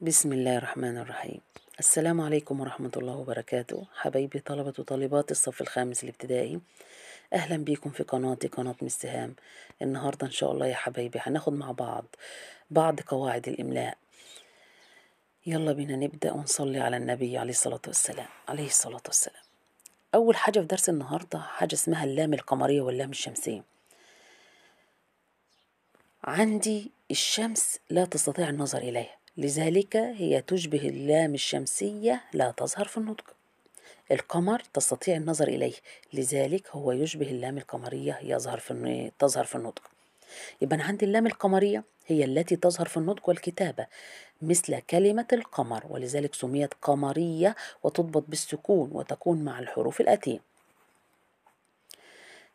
بسم الله الرحمن الرحيم السلام عليكم ورحمة الله وبركاته حبايبي طلبة وطالبات الصف الخامس الابتدائي أهلا بيكم في قناتي قناة مستهام النهاردة إن شاء الله يا حبايبي هناخد مع بعض بعض قواعد الإملاء يلا بينا نبدأ ونصلي على النبي عليه الصلاة والسلام عليه الصلاة والسلام أول حاجة في درس النهاردة حاجة اسمها اللام القمرية واللام الشمسية عندي الشمس لا تستطيع النظر إليها لذلك هي تشبه اللام الشمسية لا تظهر في النطق القمر تستطيع النظر إليه لذلك هو يشبه اللام القمرية يظهر في تظهر في النطق يبقى أنا عندي اللام القمرية هي التي تظهر في النطق والكتابة مثل كلمة القمر ولذلك سميت قمرية وتضبط بالسكون وتكون مع الحروف الآتية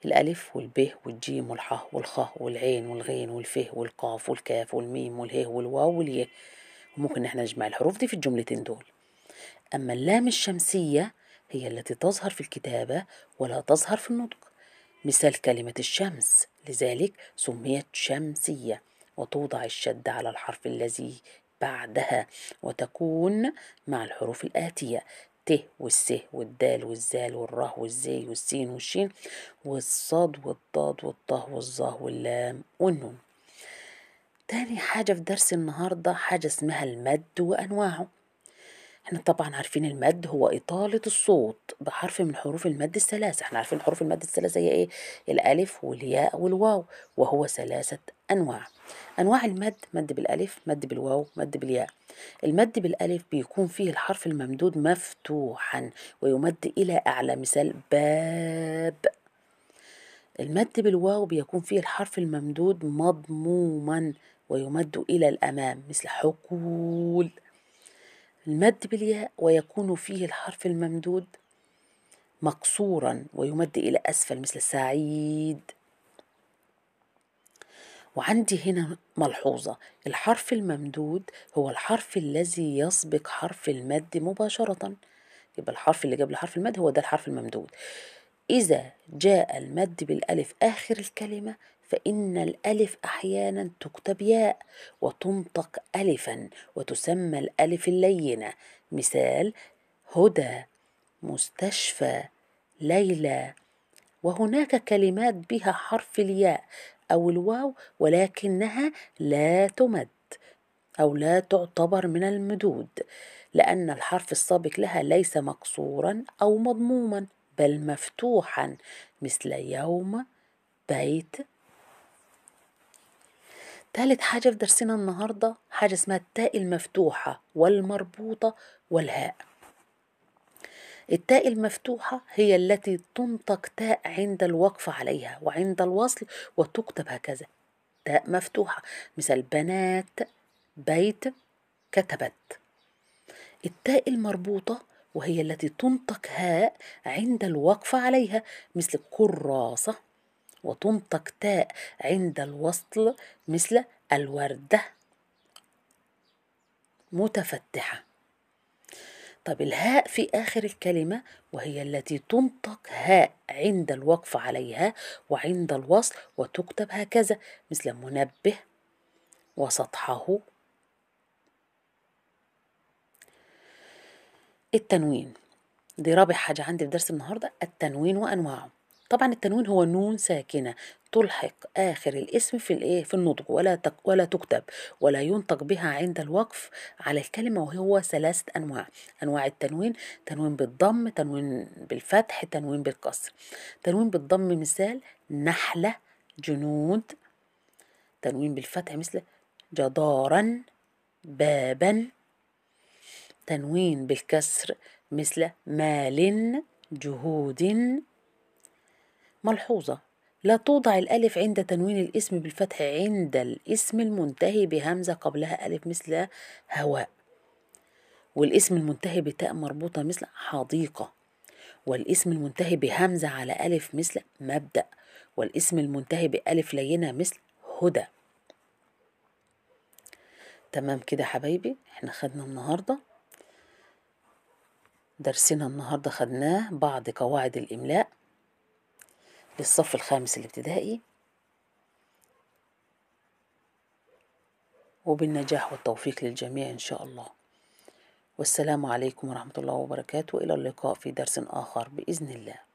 الألف والب والجيم والح والخ والعين والغين والفه والقاف والكاف والميم والهه والواو واليه وممكن احنا نجمع الحروف دي في الجملتين دول أما اللام الشمسية هي التي تظهر في الكتابة ولا تظهر في النطق مثال كلمة الشمس لذلك سميت شمسية وتوضع الشد على الحرف الذي بعدها وتكون مع الحروف الآتية ت والس والدال والزال والره والزي والسين والشين والصاد والضاد والطه والظه واللام والنون تاني حاجة في درس النهاردة حاجة اسمها المد وأنواعه احنا طبعا عارفين المد هو إطالة الصوت بحرف من حروف المد الثلاثة احنا عارفين حروف المد الثلاثة هي ايه الألف والياء والواو وهو ثلاثة أنواع أنواع المد مد بالألف مد بالواو مد بالياء المد بالألف بيكون فيه الحرف الممدود مفتوحا ويمد إلى أعلى مثال باب المد بالواو بيكون فيه الحرف الممدود مضموما ويمد إلى الأمام مثل حقول المد بالياء ويكون فيه الحرف الممدود مقصورا ويمد إلى أسفل مثل سعيد وعندي هنا ملحوظة الحرف الممدود هو الحرف الذي يسبق حرف المد مباشرة يبقى الحرف اللي قبل حرف المد هو ده الحرف الممدود إذا جاء المد بالألف آخر الكلمة فإن الألف أحيانا تكتب ياء وتنطق ألفا وتسمى الألف اللينة مثال هدى مستشفى ليلى وهناك كلمات بها حرف الياء أو الواو ولكنها لا تمد أو لا تعتبر من المدود لأن الحرف السابق لها ليس مقصورا أو مضموما بل مفتوحا مثل يوم بيت ثالث حاجة في درسنا النهاردة حاجة اسمها التاء المفتوحة والمربوطة والهاء التاء المفتوحة هي التي تنطق تاء عند الوقف عليها وعند الوصل وتكتب هكذا تاء مفتوحة مثل بنات بيت كتبت التاء المربوطة وهي التي تنطق هاء عند الوقف عليها مثل كراسة وتنطق تاء عند الوصل مثل الوردة متفتحة طب الهاء في آخر الكلمة وهي التي تنطق هاء عند الوقف عليها وعند الوصل وتكتب هكذا مثل منبه وسطحه التنوين دي رابع حاجة عندي في درس النهاردة التنوين وأنواعه طبعا التنوين هو نون ساكنة تلحق آخر الاسم في الإيه في النطق ولا تك ولا تكتب ولا ينطق بها عند الوقف على الكلمة وهو ثلاثة أنواع أنواع التنوين تنوين بالضم تنوين بالفتح تنوين بالكسر تنوين بالضم مثال نحلة جنود تنوين بالفتح مثل جدارا بابا تنوين بالكسر مثل مال جهود ملحوظة لا توضع الألف عند تنوين الاسم بالفتح عند الاسم المنتهي بهمزة قبلها ألف مثل هواء والاسم المنتهي بتاء مربوطة مثل حديقة والاسم المنتهي بهمزة على ألف مثل مبدأ والاسم المنتهي بألف لينة مثل هدى تمام كده حبايبي احنا خدنا النهارده درسنا النهاردة خدناه بعض قواعد الإملاء للصف الخامس الابتدائي وبالنجاح والتوفيق للجميع إن شاء الله والسلام عليكم ورحمة الله وبركاته إلى اللقاء في درس آخر بإذن الله